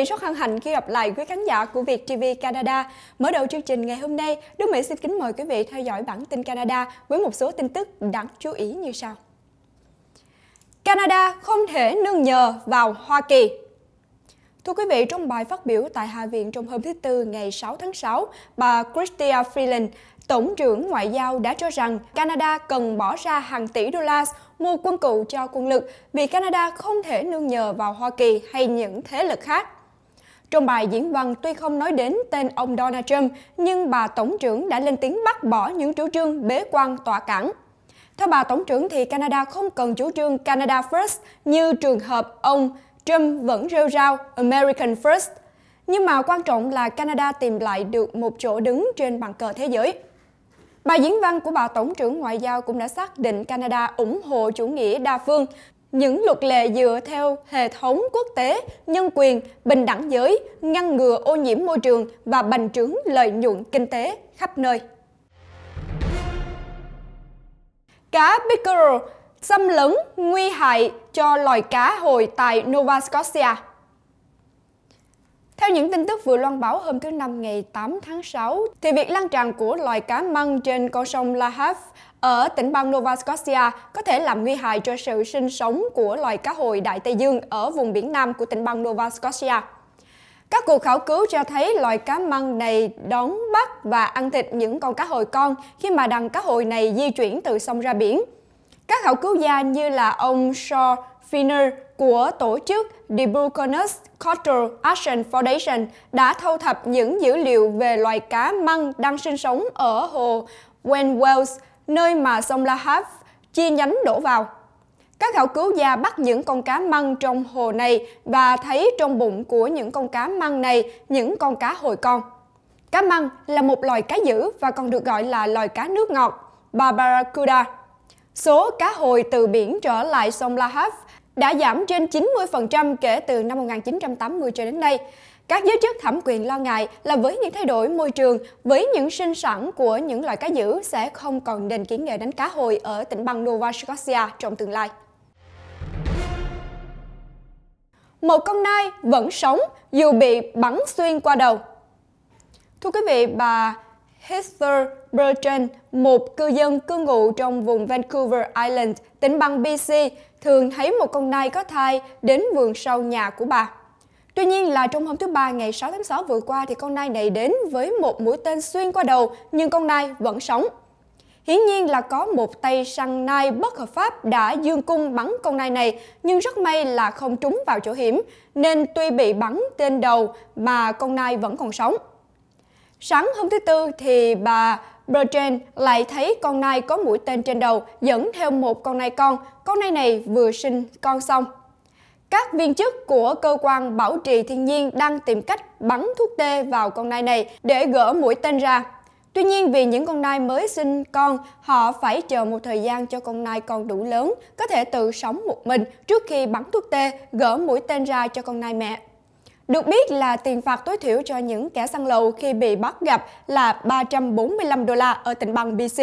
vị rất hân hạnh khi gặp lại quý khán giả của Việt TV Canada. Mở đầu chương trình ngày hôm nay, Đức Mỹ xin kính mời quý vị theo dõi bản tin Canada với một số tin tức đáng chú ý như sau. Canada không thể nương nhờ vào Hoa Kỳ. Thưa quý vị, trong bài phát biểu tại Hạ viện trong hôm thứ Tư ngày 6 tháng 6, bà christia Freeland, Tổng trưởng Ngoại giao đã cho rằng Canada cần bỏ ra hàng tỷ đô la mua quân cụ cho quân lực vì Canada không thể nương nhờ vào Hoa Kỳ hay những thế lực khác. Trong bài diễn văn tuy không nói đến tên ông Donald Trump, nhưng bà Tổng trưởng đã lên tiếng bác bỏ những chủ trương bế quan tỏa cảng. Theo bà Tổng trưởng thì Canada không cần chủ trương Canada First như trường hợp ông Trump vẫn rêu rao American First. Nhưng mà quan trọng là Canada tìm lại được một chỗ đứng trên bàn cờ thế giới. Bài diễn văn của bà Tổng trưởng Ngoại giao cũng đã xác định Canada ủng hộ chủ nghĩa đa phương, những luật lệ dựa theo hệ thống quốc tế, nhân quyền, bình đẳng giới, ngăn ngừa ô nhiễm môi trường và bành trướng lợi nhuận kinh tế khắp nơi. Cá pickerel xâm lấn nguy hại cho loài cá hồi tại Nova Scotia. Theo những tin tức vừa loan báo hôm thứ Năm ngày 8 tháng 6, thì việc lan tràn của loài cá măng trên con sông La Havre ở tỉnh bang Nova Scotia có thể làm nguy hại cho sự sinh sống của loài cá hồi Đại Tây Dương ở vùng biển Nam của tỉnh bang Nova Scotia. Các cuộc khảo cứu cho thấy loài cá măng này đón bắt và ăn thịt những con cá hồi con khi mà đàn cá hồi này di chuyển từ sông ra biển. Các khảo cứu gia như là ông Shaw Finner của tổ chức The Cultural Action Foundation đã thu thập những dữ liệu về loài cá măng đang sinh sống ở hồ Wells, nơi mà sông Lahab chi nhánh đổ vào. Các khảo cứu gia bắt những con cá măng trong hồ này và thấy trong bụng của những con cá măng này những con cá hồi con. Cá măng là một loài cá dữ và còn được gọi là loài cá nước ngọt, Barbaracuda. Số cá hồi từ biển trở lại sông Lahab đã giảm trên 90% kể từ năm 1980 cho đến nay. Các giới chức thẩm quyền lo ngại là với những thay đổi môi trường, với những sinh sản của những loài cá dữ sẽ không còn nền kiến nghệ đánh cá hồi ở tỉnh bang Nova Scotia trong tương lai. Một con nai vẫn sống dù bị bắn xuyên qua đầu. Thưa quý vị, bà Heather Bertrand, một cư dân cư ngụ trong vùng Vancouver Island, tỉnh bang BC, thường thấy một con nai có thai đến vườn sau nhà của bà. Tuy nhiên là trong hôm thứ Ba ngày 6 tháng 6 vừa qua thì con nai này đến với một mũi tên xuyên qua đầu nhưng con nai vẫn sống. Hiển nhiên là có một tay săn nai bất hợp pháp đã dương cung bắn con nai này nhưng rất may là không trúng vào chỗ hiểm nên tuy bị bắn tên đầu mà con nai vẫn còn sống. Sáng hôm thứ Tư thì bà Bertrand lại thấy con nai có mũi tên trên đầu dẫn theo một con nai con, con nai này vừa sinh con xong. Các viên chức của cơ quan bảo trì thiên nhiên đang tìm cách bắn thuốc tê vào con nai này để gỡ mũi tên ra. Tuy nhiên vì những con nai mới sinh con, họ phải chờ một thời gian cho con nai con đủ lớn, có thể tự sống một mình trước khi bắn thuốc tê, gỡ mũi tên ra cho con nai mẹ. Được biết là tiền phạt tối thiểu cho những kẻ săn lậu khi bị bắt gặp là 345 đô la ở tỉnh bang BC.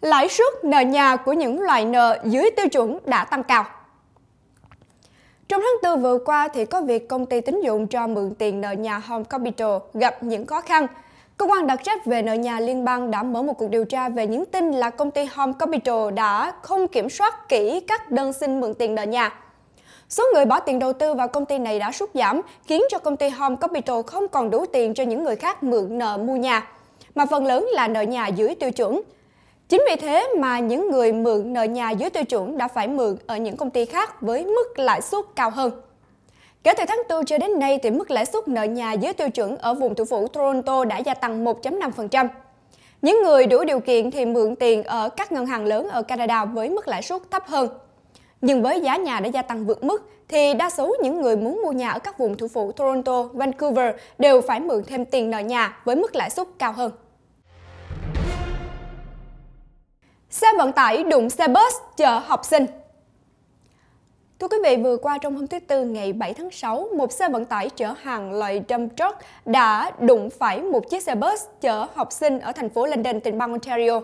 Lãi suất nợ nhà của những loại nợ dưới tiêu chuẩn đã tăng cao. Trong tháng 4 vừa qua thì có việc công ty tín dụng cho mượn tiền nợ nhà Home Capital gặp những khó khăn. Cơ quan đặc trách về nợ nhà liên bang đã mở một cuộc điều tra về những tin là công ty Home Capital đã không kiểm soát kỹ các đơn xin mượn tiền nợ nhà. Số người bỏ tiền đầu tư vào công ty này đã sút giảm, khiến cho công ty Home Capital không còn đủ tiền cho những người khác mượn nợ mua nhà, mà phần lớn là nợ nhà dưới tiêu chuẩn. Chính vì thế mà những người mượn nợ nhà dưới tiêu chuẩn đã phải mượn ở những công ty khác với mức lãi suất cao hơn. Kể từ tháng 4 cho đến nay thì mức lãi suất nợ nhà dưới tiêu chuẩn ở vùng thủ phủ Toronto đã gia tăng 1.5%. Những người đủ điều kiện thì mượn tiền ở các ngân hàng lớn ở Canada với mức lãi suất thấp hơn. Nhưng với giá nhà đã gia tăng vượt mức, thì đa số những người muốn mua nhà ở các vùng thủ phủ Toronto, Vancouver đều phải mượn thêm tiền nợ nhà với mức lãi suất cao hơn. Xe vận tải đụng xe bus chở học sinh Thưa quý vị, vừa qua trong hôm thứ Tư ngày 7 tháng 6, một xe vận tải chở hàng loại dump truck đã đụng phải một chiếc xe bus chở học sinh ở thành phố London, tỉnh bang Ontario.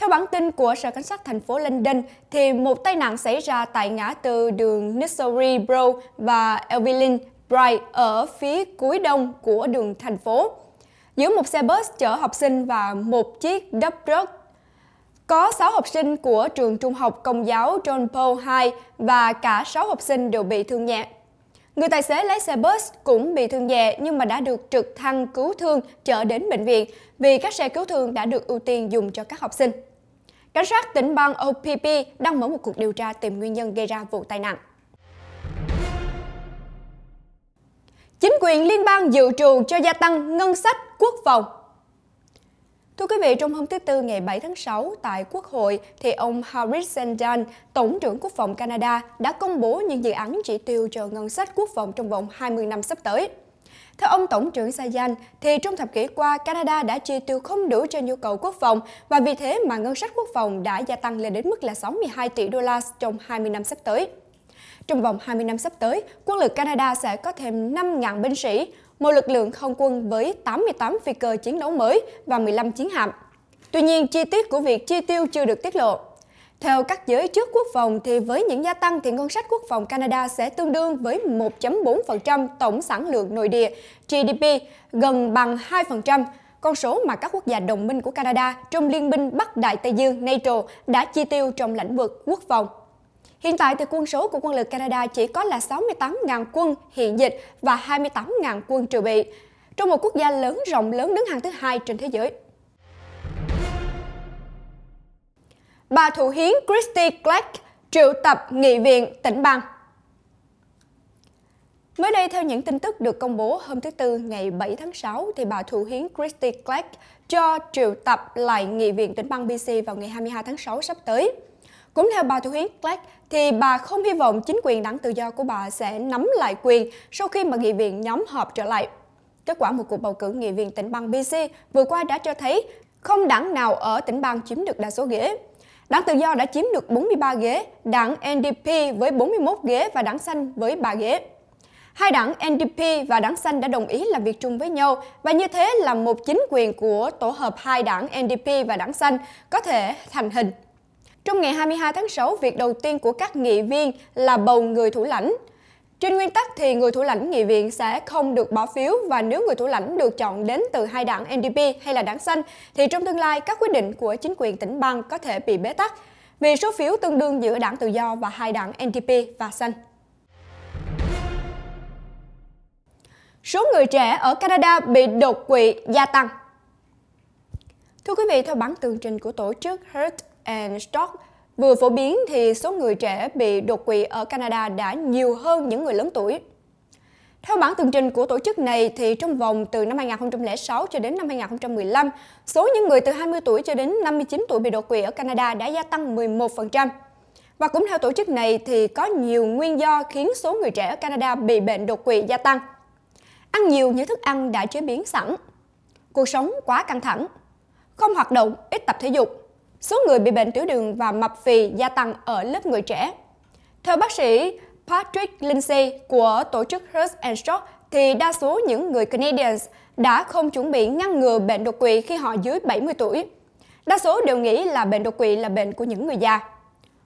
Theo bản tin của Sở Cảnh sát thành phố London, thì một tai nạn xảy ra tại ngã tư đường Nissouri bro và Evelyn Bright ở phía cuối đông của đường thành phố. Giữa một xe bus chở học sinh và một chiếc dump truck có 6 học sinh của trường trung học công giáo John Paul II và cả 6 học sinh đều bị thương nhẹ. Người tài xế lái xe bus cũng bị thương nhẹ nhưng mà đã được trực thăng cứu thương chở đến bệnh viện vì các xe cứu thương đã được ưu tiên dùng cho các học sinh. Cảnh sát tỉnh bang OPP đang mở một cuộc điều tra tìm nguyên nhân gây ra vụ tai nạn. Chính quyền liên bang dự trù cho gia tăng ngân sách quốc phòng Thưa quý vị, trong hôm thứ Tư ngày 7 tháng 6 tại Quốc hội, thì ông Harris Sandan, Tổng trưởng Quốc phòng Canada, đã công bố những dự án chỉ tiêu cho ngân sách quốc phòng trong vòng 20 năm sắp tới. Theo ông Tổng trưởng Sajan, thì trong thập kỷ qua, Canada đã chi tiêu không đủ cho nhu cầu quốc phòng và vì thế mà ngân sách quốc phòng đã gia tăng lên đến mức là 62 tỷ đô la trong 20 năm sắp tới. Trong vòng 20 năm sắp tới, quân lực Canada sẽ có thêm 5.000 binh sĩ, một lực lượng không quân với 88 phi cơ chiến đấu mới và 15 chiến hạm. Tuy nhiên, chi tiết của việc chi tiêu chưa được tiết lộ. Theo các giới chức quốc phòng thì với những gia tăng thì ngân sách quốc phòng Canada sẽ tương đương với 1.4% tổng sản lượng nội địa GDP, gần bằng 2%, con số mà các quốc gia đồng minh của Canada trong Liên minh Bắc Đại Tây Dương NATO đã chi tiêu trong lĩnh vực quốc phòng. Hiện tại thì quân số của quân lực Canada chỉ có là 68.000 quân hiện dịch và 28.000 quân trừ bị, trong một quốc gia lớn rộng lớn đứng hàng thứ hai trên thế giới. bà thủ hiến Christy Clark triệu tập nghị viện tỉnh bang. Mới đây, theo những tin tức được công bố hôm thứ Tư ngày 7 tháng 6, thì bà thủ hiến Christy Clark cho triệu tập lại nghị viện tỉnh bang BC vào ngày 22 tháng 6 sắp tới. Cũng theo bà thủ hiến Clark, thì bà không hy vọng chính quyền đảng tự do của bà sẽ nắm lại quyền sau khi mà nghị viện nhóm họp trở lại. Kết quả một cuộc bầu cử nghị viện tỉnh bang BC vừa qua đã cho thấy không đảng nào ở tỉnh bang chiếm được đa số ghế. Đảng Tự do đã chiếm được 43 ghế, đảng NDP với 41 ghế và đảng Xanh với 3 ghế. Hai đảng NDP và đảng Xanh đã đồng ý làm việc chung với nhau và như thế là một chính quyền của tổ hợp hai đảng NDP và đảng Xanh có thể thành hình. Trong ngày 22 tháng 6, việc đầu tiên của các nghị viên là bầu người thủ lãnh. Trên nguyên tắc thì người thủ lãnh nghị viện sẽ không được bỏ phiếu và nếu người thủ lãnh được chọn đến từ hai đảng NDP hay là đảng xanh thì trong tương lai các quyết định của chính quyền tỉnh bang có thể bị bế tắc vì số phiếu tương đương giữa đảng tự do và hai đảng NDP và xanh. Số người trẻ ở Canada bị đột quỵ gia tăng. Thưa quý vị, theo bản tường trình của tổ chức Heart and Stock Vừa phổ biến thì số người trẻ bị đột quỵ ở Canada đã nhiều hơn những người lớn tuổi. Theo bản tường trình của tổ chức này thì trong vòng từ năm 2006 cho đến năm 2015, số những người từ 20 tuổi cho đến 59 tuổi bị đột quỵ ở Canada đã gia tăng 11%. Và cũng theo tổ chức này thì có nhiều nguyên do khiến số người trẻ ở Canada bị bệnh đột quỵ gia tăng. Ăn nhiều những thức ăn đã chế biến sẵn, cuộc sống quá căng thẳng, không hoạt động, ít tập thể dục, số người bị bệnh tiểu đường và mập phì gia tăng ở lớp người trẻ. Theo bác sĩ Patrick Lindsay của tổ chức Hearst and Stroke thì đa số những người Canadians đã không chuẩn bị ngăn ngừa bệnh đột quỵ khi họ dưới 70 tuổi. Đa số đều nghĩ là bệnh đột quỵ là bệnh của những người già.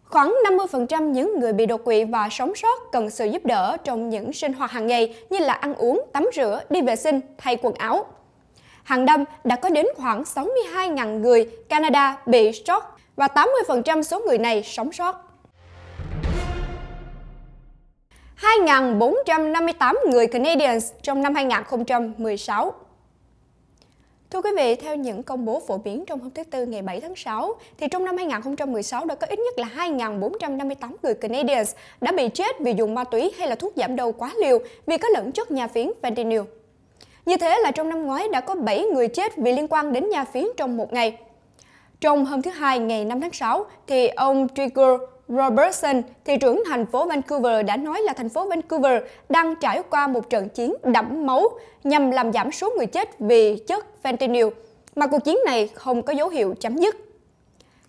Khoảng 50% những người bị đột quỵ và sống sót cần sự giúp đỡ trong những sinh hoạt hàng ngày như là ăn uống, tắm rửa, đi vệ sinh, thay quần áo. Hàng năm đã có đến khoảng 62.000 người Canada bị sốc và 80% số người này sống sót. 2.458 người Canadians trong năm 2016. Thưa quý vị, theo những công bố phổ biến trong hôm thứ Tư ngày 7 tháng 6, thì trong năm 2016 đã có ít nhất là 2.458 người Canadians đã bị chết vì dùng ma túy hay là thuốc giảm đau quá liều vì có lẫn chất nhà phiến fentanyl. Như thế là trong năm ngoái đã có 7 người chết vì liên quan đến nha phiến trong một ngày. Trong hôm thứ Hai ngày 5 tháng 6, thì ông Trigger Robertson, thị trưởng thành phố Vancouver đã nói là thành phố Vancouver đang trải qua một trận chiến đẫm máu nhằm làm giảm số người chết vì chất fentanyl, mà cuộc chiến này không có dấu hiệu chấm dứt.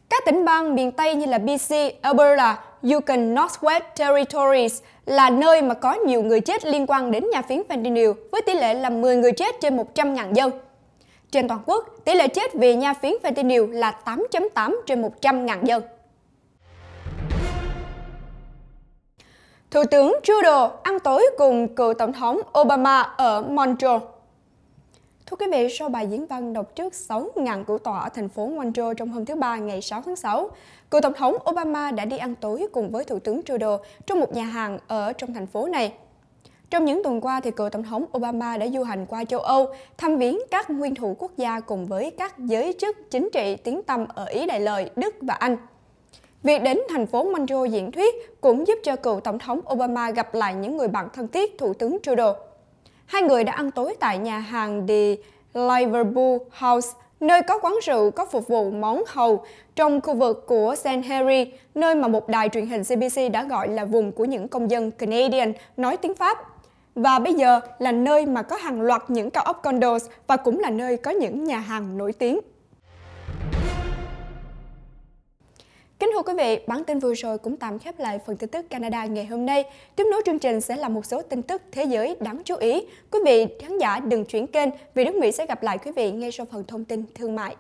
Các tỉnh bang miền Tây như là BC, Alberta, Yukon Northwest Territories là nơi mà có nhiều người chết liên quan đến nhà phiến fentanyl với tỷ lệ là 10 người chết trên 100.000 dân. Trên toàn quốc, tỷ lệ chết vì nha phiến fentanyl là 8.8 trên 100.000 dân. Thủ tướng Trudeau ăn tối cùng cựu tổng thống Obama ở Montreal. Thưa quý vị, sau bài diễn văn đọc trước 6 000 cử tọa ở thành phố Guangzhou trong hôm thứ Ba ngày 6 tháng 6, cựu Tổng thống Obama đã đi ăn tối cùng với Thủ tướng Trudeau trong một nhà hàng ở trong thành phố này. Trong những tuần qua, thì cựu Tổng thống Obama đã du hành qua châu Âu, thăm viếng các nguyên thủ quốc gia cùng với các giới chức chính trị tiếng tâm ở Ý Đại Lợi, Đức và Anh. Việc đến thành phố Monroe diễn thuyết cũng giúp cho cựu Tổng thống Obama gặp lại những người bạn thân thiết Thủ tướng Trudeau. Hai người đã ăn tối tại nhà hàng The Liverpool House, nơi có quán rượu có phục vụ món hầu trong khu vực của St. Henry, nơi mà một đài truyền hình CBC đã gọi là vùng của những công dân Canadian nói tiếng Pháp. Và bây giờ là nơi mà có hàng loạt những cao ốc condos và cũng là nơi có những nhà hàng nổi tiếng. Kính thưa quý vị, bản tin vừa rồi cũng tạm khép lại phần tin tức Canada ngày hôm nay. Tiếp nối chương trình sẽ là một số tin tức thế giới đáng chú ý. Quý vị khán giả đừng chuyển kênh vì nước Mỹ sẽ gặp lại quý vị ngay sau phần thông tin thương mại.